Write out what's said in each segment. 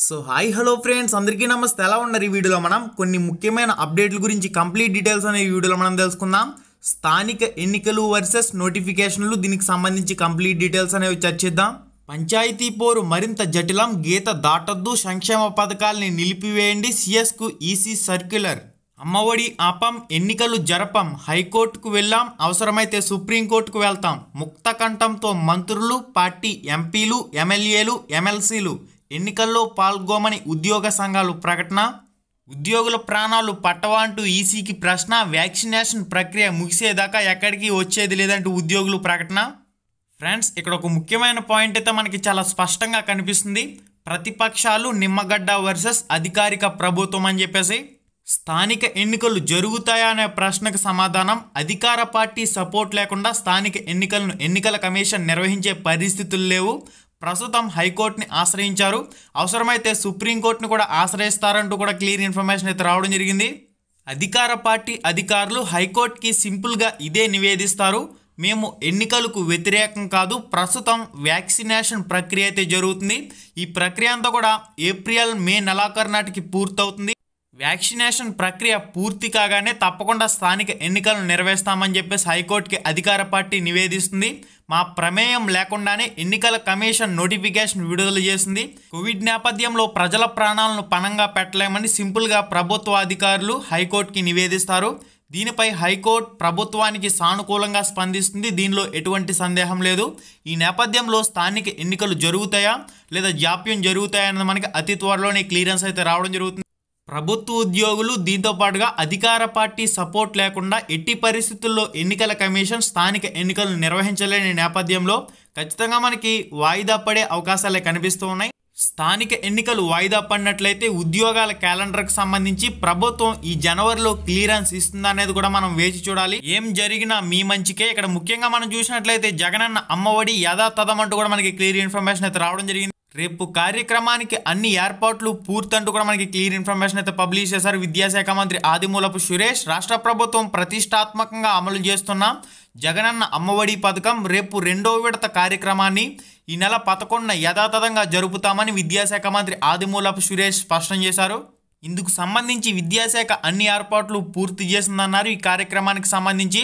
so hi hello friends అందరికీ నమస్తే ఎలా ఉన్నారు ఈ వీడియోలో మనం కొన్ని ముఖ్యమైన అప్డేట్ల గురించి కంప్లీట్ డీటెయిల్స్ అనే వీడియోలో మనం తెలుసుకుందాం స్థానిక ఎన్నికలు వర్సెస్ నోటిఫికేషన్లు దీనికి సంబంధించి కంప్లీట్ డీటెయిల్స్ అనేవి చర్చిద్దాం పంచాయతీ పోరు మరింత జటిలం గీత దాటద్దు సంక్షేమ పథకాల్ని నిలిపివేయండి సిఎస్కు ఈసీ సర్క్యులర్ అమ్మఒడి ఆపం ఎన్నికలు జరపం హైకోర్టుకు వెళ్ళాం అవసరమైతే సుప్రీంకోర్టుకు వెళ్తాం ముక్తకంఠంతో మంత్రులు పార్టీ ఎంపీలు ఎమ్మెల్యేలు ఎమ్మెల్సీలు ఎన్నికల్లో పాల్గొమని ఉద్యోగ సంఘాలు ప్రకటన ఉద్యోగుల ప్రాణాలు పట్టవా అంటూ ఈసీకి ప్రశ్న వ్యాక్సినేషన్ ప్రక్రియ ముగిసేదాకా ఎక్కడికి వచ్చేది లేదంటూ ఉద్యోగులు ప్రకటన ఫ్రెండ్స్ ఇక్కడ ఒక ముఖ్యమైన పాయింట్ అయితే మనకి చాలా స్పష్టంగా కనిపిస్తుంది ప్రతిపక్షాలు నిమ్మగడ్డ వర్సెస్ అధికారిక ప్రభుత్వం అని చెప్పేసి స్థానిక ఎన్నికలు జరుగుతాయా అనే ప్రశ్నకు సమాధానం అధికార పార్టీ సపోర్ట్ లేకుండా స్థానిక ఎన్నికలను ఎన్నికల కమిషన్ నిర్వహించే పరిస్థితులు లేవు ప్రస్తుతం హైకోర్టుని ఆశ్రయించారు అవసరమైతే సుప్రీంకోర్టును కూడా ఆశ్రయిస్తారంటూ కూడా క్లియర్ ఇన్ఫర్మేషన్ అయితే రావడం జరిగింది అధికార పార్టీ అధికారులు హైకోర్టుకి సింపుల్గా ఇదే నివేదిస్తారు మేము ఎన్నికలకు వ్యతిరేకం కాదు ప్రస్తుతం వ్యాక్సినేషన్ ప్రక్రియ అయితే జరుగుతుంది ఈ ప్రక్రియ అంతా కూడా ఏప్రిల్ మే నెలాఖరు నాటికి పూర్తవుతుంది వ్యాక్సినేషన్ ప్రక్రియ పూర్తి కాగానే తప్పకుండా స్థానిక ఎన్నికలను నిర్వహిస్తామని చెప్పేసి హైకోర్టుకి అధికార పార్టీ నివేదిస్తుంది మా ప్రమేయం లేకుండానే ఎన్నికల కమిషన్ నోటిఫికేషన్ విడుదల చేసింది కోవిడ్ నేపథ్యంలో ప్రజల ప్రాణాలను పణంగా పెట్టలేమని సింపుల్గా ప్రభుత్వ అధికారులు హైకోర్టుకి నివేదిస్తారు దీనిపై హైకోర్టు ప్రభుత్వానికి సానుకూలంగా స్పందిస్తుంది దీనిలో ఎటువంటి సందేహం లేదు ఈ నేపథ్యంలో స్థానిక ఎన్నికలు జరుగుతాయా లేదా జాప్యం జరుగుతాయా అన్నది మనకి అతి త్వరలోనే క్లియరెన్స్ అయితే రావడం జరుగుతుంది ప్రభుత్వ ఉద్యోగులు దీంతో పాటుగా అధికార పార్టీ సపోర్ట్ లేకుండా ఎట్టి పరిస్థితుల్లో ఎన్నికల కమిషన్ స్థానిక ఎన్నికలు నిర్వహించలేని నేపథ్యంలో ఖచ్చితంగా మనకి వాయిదా పడే అవకాశాలే కనిపిస్తూ ఉన్నాయి స్థానిక ఎన్నికలు వాయిదా పడినట్లయితే ఉద్యోగాల క్యాలెండర్కు సంబంధించి ప్రభుత్వం ఈ జనవరిలో క్లియరెన్స్ ఇస్తుందనేది అనేది కూడా మనం వేచి చూడాలి ఏం జరిగినా మీ మంచికే ఇక్కడ ముఖ్యంగా మనం చూసినట్లయితే జగనన్న అమ్మఒడి అంటూ కూడా మనకి క్లియర్ ఇన్ఫర్మేషన్ అయితే రావడం జరిగింది రేపు కార్యక్రమానికి అన్ని ఏర్పాట్లు పూర్తంటూ కూడా మనకి క్లియర్ ఇన్ఫర్మేషన్ అయితే పబ్లిష్ చేశారు విద్యాశాఖ మంత్రి ఆదిమూలపు సురేష్ రాష్ట్ర ప్రభుత్వం ప్రతిష్టాత్మకంగా అమలు చేస్తున్న జగనన్న అమ్మఒడి పథకం రేపు రెండో విడత కార్యక్రమాన్ని ఈ నెల పదకొండున యథాతథంగా జరుపుతామని విద్యాశాఖ మంత్రి ఆదిమూలపు సురేష్ స్పష్టం చేశారు ఇందుకు సంబంధించి విద్యాశాఖ అన్ని ఏర్పాట్లు పూర్తి చేసిందన్నారు ఈ కార్యక్రమానికి సంబంధించి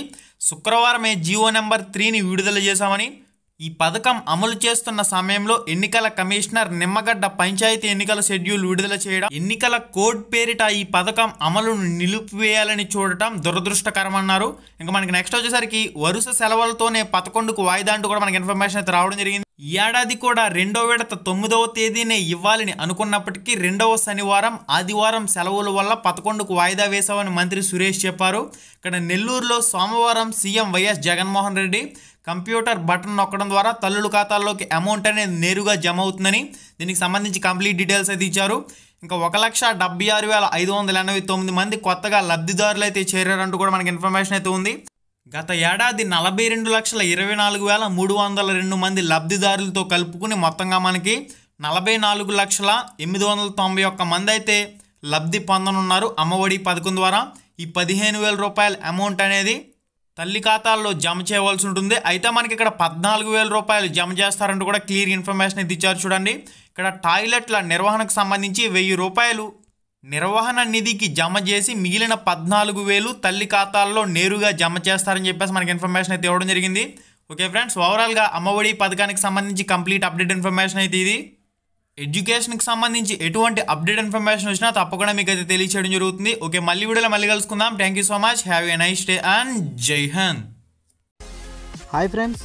శుక్రవారమే జియో నెంబర్ త్రీని విడుదల చేశామని ఈ పథకం అమలు చేస్తున్న సమయంలో ఎన్నికల కమిషనర్ నిమ్మగడ్డ పంచాయతీ ఎన్నికల షెడ్యూల్ విడుదల చేయడం ఎన్నికల కోడ్ పేరిట ఈ పథకం అమలును నిలిపివేయాలని చూడటం దురదృష్టకరమన్నారు ఇంకా మనకి నెక్స్ట్ వచ్చేసరికి వరుస సెలవులతోనే పదకొండుకు వాయిదా అంటూ కూడా మనకి ఇన్ఫర్మేషన్ అయితే రావడం జరిగింది ఈ ఏడాది కూడా రెండో విడత తొమ్మిదవ తేదీనే ఇవ్వాలని అనుకున్నప్పటికీ రెండవ శనివారం ఆదివారం సెలవుల వల్ల పదకొండుకు వాయిదా వేశామని మంత్రి సురేష్ చెప్పారు ఇక్కడ నెల్లూరులో సోమవారం CM YS Jaganmohan Reddy computer button నొక్కడం ద్వారా తల్లుల ఖాతాల్లోకి అమౌంట్ అనేది నేరుగా జమ అవుతుందని దీనికి సంబంధించి కంప్లీట్ డీటెయిల్స్ అయితే ఇచ్చారు ఇంకా ఒక లక్ష డెబ్బై ఆరు వేల ఐదు వందల ఎనభై తొమ్మిది మంది కొత్తగా లబ్ధిదారులు అయితే చేరారంటూ కూడా మనకి ఇన్ఫర్మేషన్ అయితే ఉంది గత ఏడాది నలభై రెండు లక్షల ఇరవై నాలుగు వేల మూడు వందల రెండు మంది లబ్ధిదారులతో కలుపుకుని మొత్తంగా మనకి నలభై నాలుగు లక్షల ఎనిమిది వందల తొంభై ఒక్క మంది అయితే లబ్ధి పొందనున్నారు అమ్మఒడి పథకం ద్వారా ఈ పదిహేను వేల రూపాయల అమౌంట్ అనేది తల్లి ఖాతాల్లో జమ చేయవలసి ఉంటుంది అయితే మనకి ఇక్కడ పద్నాలుగు వేల రూపాయలు జమ చేస్తారంటూ కూడా క్లియర్ ఇన్ఫర్మేషన్ ఇది ఇచ్చారు చూడండి ఇక్కడ టాయిలెట్ల నిర్వహణకు సంబంధించి వెయ్యి రూపాయలు నిర్వహణ నిధికి జమ చేసి మిగిలిన పద్నాలుగు వేలు తల్లి ఖాతాల్లో నేరుగా జమ చేస్తారని చెప్పేసి మనకి ఇన్ఫర్మేషన్ అయితే ఇవ్వడం జరిగింది ఓకే ఫ్రెండ్స్ ఓవరాల్గా అమ్మఒడి పథకానికి సంబంధించి కంప్లీట్ అప్డేట్ ఇన్ఫర్మేషన్ అయితే ఇది ఎడ్యుకేషన్కి సంబంధించి ఎటువంటి అప్డేట్ ఇన్ఫర్మేషన్ వచ్చినా తప్పకుండా మీకు అయితే తెలియచేయడం జరుగుతుంది ఓకే మళ్ళీ వీడియోలో మళ్ళీ కలుసుకుందాం thank you so much have a nice day and జై హింద్ హాయ్ ఫ్రెండ్స్